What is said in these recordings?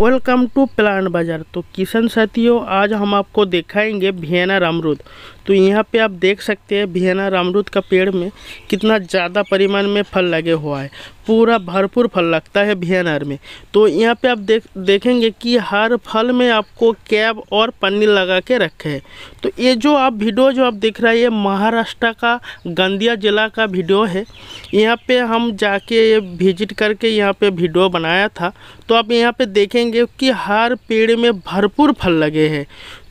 welcome to plant बाज़ार तो किसान साथियों आज हम आपको दिखाएंगे भियाना अमरूद तो यहाँ पे आप देख सकते हैं भियाना रामरूद का पेड़ में कितना ज़्यादा परिमाण में फल लगे हुआ है पूरा भरपूर फल लगता है भियानार में तो यहाँ पे आप देख देखेंगे कि हर फल में आपको कैब और पन्नी लगा के रखे हैं तो ये जो आप वीडियो जो आप देख रहे हैं ये महाराष्ट्र का गंदिया ज़िला का वीडियो है यहाँ पे हम जाके ये विजिट करके यहाँ पे वीडियो बनाया था तो आप यहाँ पे देखेंगे कि हर पेड़ में भरपूर फल लगे हैं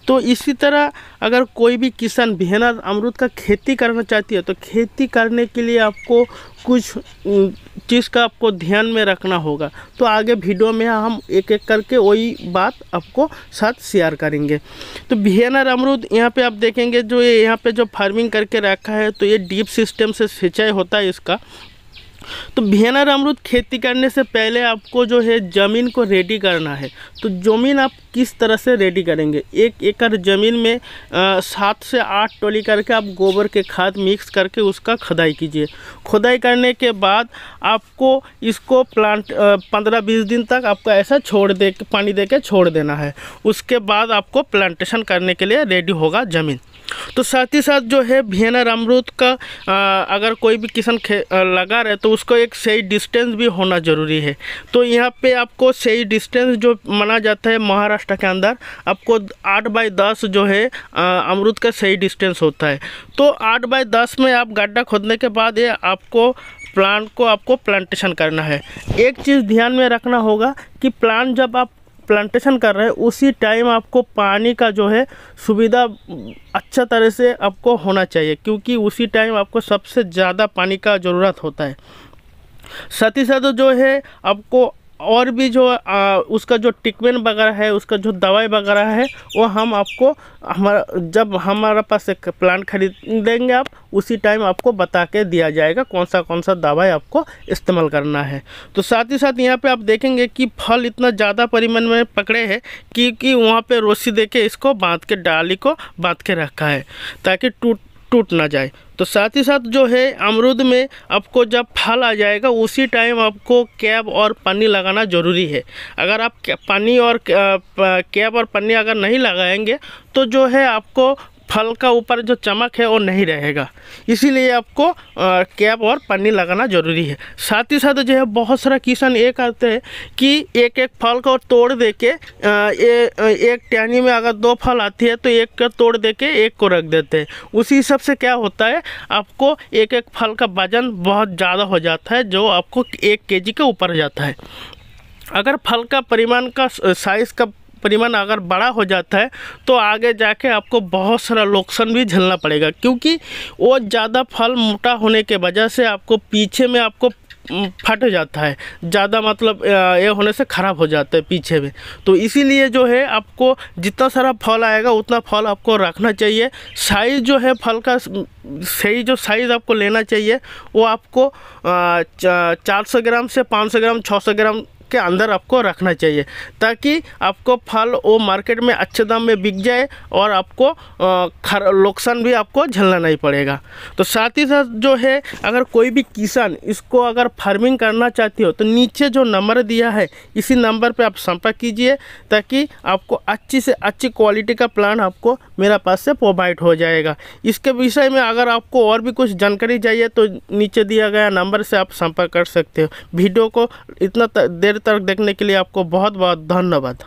तो इसी तरह अगर कोई भी किसान भेना अमरूद का खेती करना चाहती है तो खेती करने के लिए आपको कुछ चीज़ का आपको ध्यान में रखना होगा तो आगे वीडियो में हम एक एक करके वही बात आपको साथ शेयर करेंगे तो बिहेनर अमरूद यहाँ पे आप देखेंगे जो ये यहाँ पे जो फार्मिंग करके रखा है तो ये डीप सिस्टम से सिंचाई होता है इसका तो भेनर अमरूद खेती करने से पहले आपको जो है ज़मीन को रेडी करना है तो ज़मीन आप किस तरह से रेडी करेंगे एक एकड़ ज़मीन में सात से आठ टोली करके आप गोबर के खाद मिक्स करके उसका खुदाई कीजिए खुदाई करने के बाद आपको इसको प्लांट पंद्रह बीस दिन तक आपका ऐसा छोड़ दे पानी दे के छोड़ देना है उसके बाद आपको प्लांटेशन करने के लिए रेडी होगा ज़मीन तो साथ ही साथ जो है भेनर अमरूद का आ, अगर कोई भी किसान लगा रहे तो उसको एक सही डिस्टेंस भी होना ज़रूरी है तो यहाँ पे आपको सही डिस्टेंस जो माना जाता है महाराष्ट्र के अंदर आपको आठ बाई दस जो है अमरूद का सही डिस्टेंस होता है तो आठ बाई दस में आप गड्ढा खोदने के बाद ये आपको प्लांट को आपको प्लांटेशन करना है एक चीज़ ध्यान में रखना होगा कि प्लांट जब आप प्लांटेशन कर रहे हैं उसी टाइम आपको पानी का जो है सुविधा अच्छा तरह से आपको होना चाहिए क्योंकि उसी टाइम आपको सबसे ज़्यादा पानी का ज़रूरत होता है साथ ही साथ जो है आपको और भी जो आ, उसका जो ट्रीटमेंट वगैरह है उसका जो दवाई वगैरह है वो हम आपको हमारा जब हमारा पास एक प्लान खरीदेंगे आप उसी टाइम आपको बता के दिया जाएगा कौन सा कौन सा दवाई आपको इस्तेमाल करना है तो साथ ही साथ यहाँ पे आप देखेंगे कि फल इतना ज़्यादा परिमाण में पकड़े हैं क्योंकि वहाँ पे रोसी देके इसको बांध के डाली को बांध के रखा है ताकि टूट टूट ना जाए तो साथ ही साथ जो है अमरूद में आपको जब फल आ जाएगा उसी टाइम आपको कैब और पानी लगाना ज़रूरी है अगर आप पानी और कैब और पन्नी अगर नहीं लगाएंगे तो जो है आपको फल का ऊपर जो चमक है वो नहीं रहेगा इसीलिए आपको कैप और पन्नी लगाना ज़रूरी है साथ ही साथ जो है बहुत सारा किसान ये करते हैं कि एक एक फल को तोड़ दे के एक टहनी में अगर दो फल आती है तो एक का तोड़ दे के एक को रख देते हैं उसी हिसाब से क्या होता है आपको एक एक फल का वजन बहुत ज़्यादा हो जाता है जो आपको एक के के ऊपर जाता है अगर फल का परिमाण का साइज़ का परिमाण अगर बड़ा हो जाता है तो आगे जाके आपको बहुत सारा लोकसन भी झेलना पड़ेगा क्योंकि वो ज़्यादा फल मोटा होने के वजह से आपको पीछे में आपको फट जाता है ज़्यादा मतलब ये होने से ख़राब हो जाता है पीछे में तो इसीलिए जो है आपको जितना सारा फल आएगा उतना फल आपको रखना चाहिए साइज़ जो है फल का सही जो साइज़ आपको लेना चाहिए वो आपको चार सौ ग्राम से पाँच सौ ग्राम छः सौ ग्राम के अंदर आपको रखना चाहिए ताकि आपको फल वो मार्केट में अच्छे दाम में बिक जाए और आपको नुकसान भी आपको झेलना नहीं पड़ेगा तो साथ ही साथ जो है अगर कोई भी किसान इसको अगर फार्मिंग करना चाहती हो तो नीचे जो नंबर दिया है इसी नंबर पर आप संपर्क कीजिए ताकि आपको अच्छी से अच्छी क्वालिटी का प्लान आपको मेरा पास से प्रोवाइड हो जाएगा इसके विषय में अगर आपको और भी कुछ जानकारी चाहिए तो नीचे दिया गया नंबर से आप संपर्क कर सकते हो वीडियो को इतना देर मेरे तरफ देखने के लिए आपको बहुत बहुत धन्यवाद